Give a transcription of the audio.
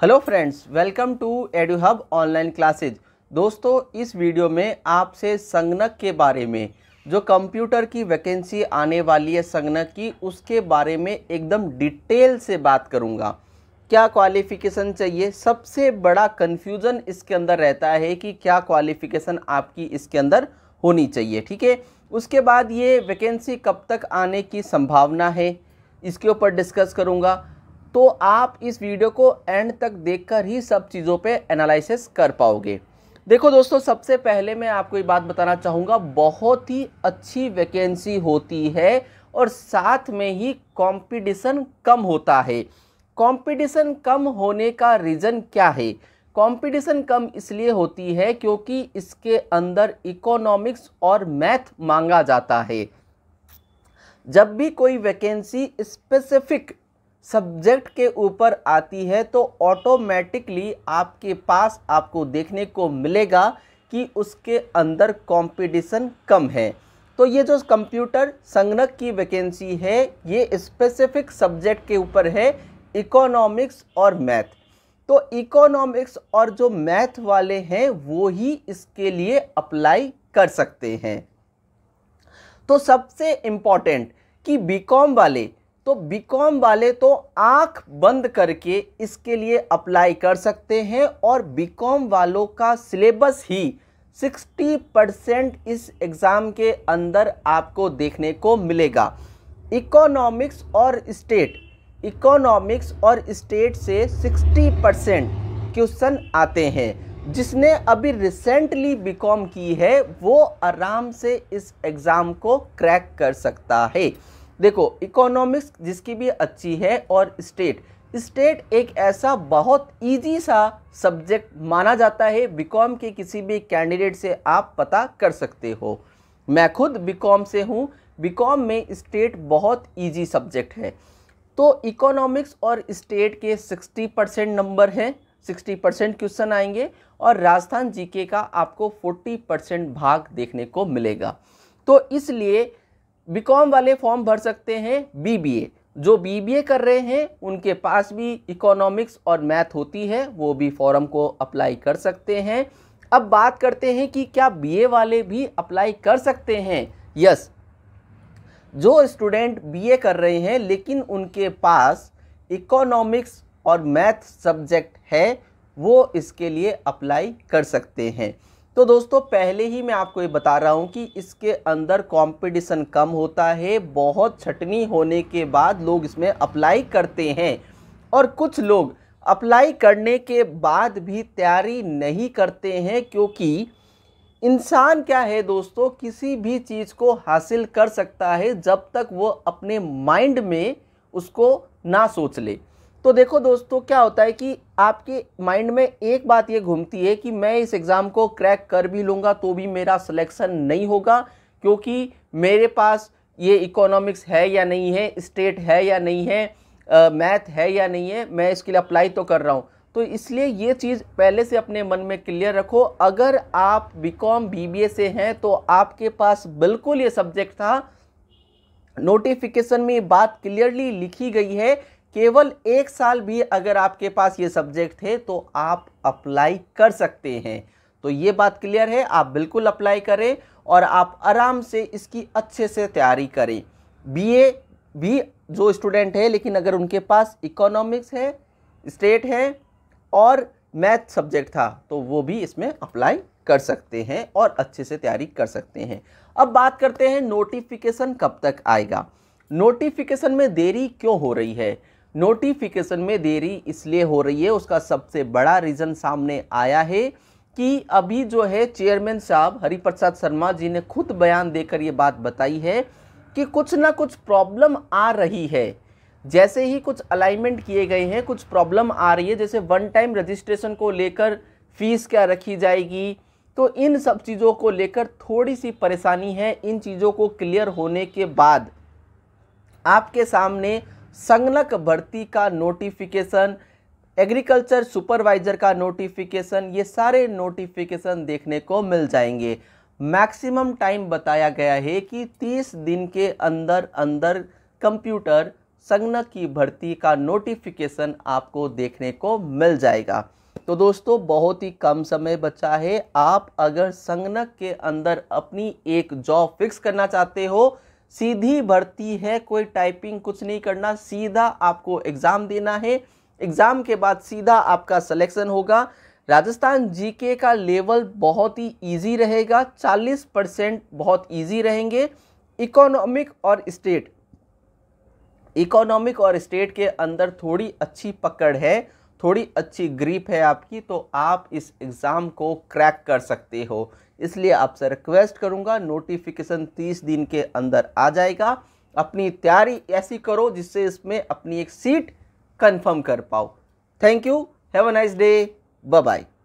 hello friends welcome to Edu Hub online classes दोस्तों इस video में आपसे संगणक के बारे में जो कंप्यूटर की वैकेंसी आने वाली है संगणक की उसके बारे में एकदम डिटेल से बात करूंगा क्या क्वालिफ़िकेशन चाहिए सबसे बड़ा कन्फ्यूज़न इसके अंदर रहता है कि क्या क्वालिफ़िकेशन आपकी इसके अंदर होनी चाहिए ठीक है उसके बाद ये वैकेंसी कब तक आने की संभावना है इसके ऊपर डिस्कस करूँगा तो आप इस वीडियो को एंड तक देखकर ही सब चीज़ों पे एनालिसिस कर पाओगे देखो दोस्तों सबसे पहले मैं आपको ये बात बताना चाहूँगा बहुत ही अच्छी वैकेंसी होती है और साथ में ही कंपटीशन कम होता है कंपटीशन कम होने का रीज़न क्या है कंपटीशन कम इसलिए होती है क्योंकि इसके अंदर इकोनॉमिक्स और मैथ मांगा जाता है जब भी कोई वैकेंसी स्पेसिफिक सब्जेक्ट के ऊपर आती है तो ऑटोमेटिकली आपके पास आपको देखने को मिलेगा कि उसके अंदर कंपटीशन कम है तो ये जो कंप्यूटर संगणक की वैकेंसी है ये स्पेसिफिक सब्जेक्ट के ऊपर है इकोनॉमिक्स और मैथ तो इकोनॉमिक्स और जो मैथ वाले हैं वो ही इसके लिए अप्लाई कर सकते हैं तो सबसे इम्पॉर्टेंट कि बीकॉम वाले तो बीकॉम वाले तो आंख बंद करके इसके लिए अप्लाई कर सकते हैं और बीकॉम वालों का सिलेबस ही 60 परसेंट इस एग्ज़ाम के अंदर आपको देखने को मिलेगा इकोनॉमिक्स और स्टेट इकोनॉमिक्स और स्टेट से 60 परसेंट क्वेश्चन आते हैं जिसने अभी रिसेंटली बीकॉम की है वो आराम से इस एग्ज़ाम को क्रैक कर सकता है देखो इकोनॉमिक्स जिसकी भी अच्छी है और स्टेट स्टेट एक ऐसा बहुत इजी सा सब्जेक्ट माना जाता है बीकॉम के किसी भी कैंडिडेट से आप पता कर सकते हो मैं खुद बीकॉम से हूँ बीकॉम में स्टेट बहुत इजी सब्जेक्ट है तो इकोनॉमिक्स और स्टेट के 60 परसेंट नंबर हैं 60 परसेंट क्वेश्चन आएंगे और राजस्थान जीके का आपको 40 परसेंट भाग देखने को मिलेगा तो इसलिए बीकॉम वाले फॉर्म भर सकते हैं बीबीए जो बीबीए कर रहे हैं उनके पास भी इकोनॉमिक्स और मैथ होती है वो भी फॉर्म को अप्लाई कर सकते हैं अब बात करते हैं कि क्या बीए वाले भी अप्लाई कर सकते हैं यस जो स्टूडेंट बीए कर रहे हैं लेकिन उनके पास इकोनॉमिक्स और मैथ सब्जेक्ट है वो इसके लिए अप्लाई कर सकते हैं तो दोस्तों पहले ही मैं आपको ये बता रहा हूँ कि इसके अंदर कंपटीशन कम होता है बहुत छटनी होने के बाद लोग इसमें अप्लाई करते हैं और कुछ लोग अप्लाई करने के बाद भी तैयारी नहीं करते हैं क्योंकि इंसान क्या है दोस्तों किसी भी चीज़ को हासिल कर सकता है जब तक वो अपने माइंड में उसको ना सोच ले तो देखो दोस्तों क्या होता है कि आपके माइंड में एक बात ये घूमती है कि मैं इस एग्ज़ाम को क्रैक कर भी लूँगा तो भी मेरा सिलेक्शन नहीं होगा क्योंकि मेरे पास ये इकोनॉमिक्स है या नहीं है स्टेट है या नहीं है मैथ है या नहीं है मैं इसके लिए अप्लाई तो कर रहा हूँ तो इसलिए ये चीज़ पहले से अपने मन में क्लियर रखो अगर आप बी कॉम बीबीए से हैं तो आपके पास बिल्कुल ये सब्जेक्ट था नोटिफिकेशन में बात क्लियरली लिखी गई है केवल एक साल भी अगर आपके पास ये सब्जेक्ट है तो आप अप्लाई कर सकते हैं तो ये बात क्लियर है आप बिल्कुल अप्लाई करें और आप आराम से इसकी अच्छे से तैयारी करें बीए भी जो स्टूडेंट है लेकिन अगर उनके पास इकोनॉमिक्स है स्टेट है और मैथ सब्जेक्ट था तो वो भी इसमें अप्लाई कर सकते हैं और अच्छे से तैयारी कर सकते हैं अब बात करते हैं नोटिफिकेशन कब तक आएगा नोटिफिकेशन में देरी क्यों हो रही है नोटिफिकेशन में देरी इसलिए हो रही है उसका सबसे बड़ा रीज़न सामने आया है कि अभी जो है चेयरमैन साहब हरिप्रसाद शर्मा जी ने खुद बयान देकर ये बात बताई है कि कुछ ना कुछ प्रॉब्लम आ रही है जैसे ही कुछ अलाइनमेंट किए गए हैं कुछ प्रॉब्लम आ रही है जैसे वन टाइम रजिस्ट्रेशन को लेकर फीस क्या रखी जाएगी तो इन सब चीज़ों को लेकर थोड़ी सी परेशानी है इन चीज़ों को क्लियर होने के बाद आपके सामने संलग्नक भर्ती का नोटिफिकेशन एग्रीकल्चर सुपरवाइजर का नोटिफिकेशन ये सारे नोटिफिकेशन देखने को मिल जाएंगे मैक्सिमम टाइम बताया गया है कि 30 दिन के अंदर अंदर कंप्यूटर संगणक की भर्ती का नोटिफिकेशन आपको देखने को मिल जाएगा तो दोस्तों बहुत ही कम समय बचा है आप अगर संगणक के अंदर अपनी एक जॉब फिक्स करना चाहते हो सीधी भर्ती है कोई टाइपिंग कुछ नहीं करना सीधा आपको एग्ज़ाम देना है एग्ज़ाम के बाद सीधा आपका सिलेक्शन होगा राजस्थान जीके का लेवल बहुत ही इजी रहेगा 40 परसेंट बहुत इजी रहेंगे इकोनॉमिक और स्टेट इकोनॉमिक और स्टेट के अंदर थोड़ी अच्छी पकड़ है थोड़ी अच्छी ग्रीप है आपकी तो आप इस एग्ज़ाम को क्रैक कर सकते हो इसलिए आपसे रिक्वेस्ट करूँगा नोटिफिकेशन तीस दिन के अंदर आ जाएगा अपनी तैयारी ऐसी करो जिससे इसमें अपनी एक सीट कन्फर्म कर पाओ thank you have a nice day bye bye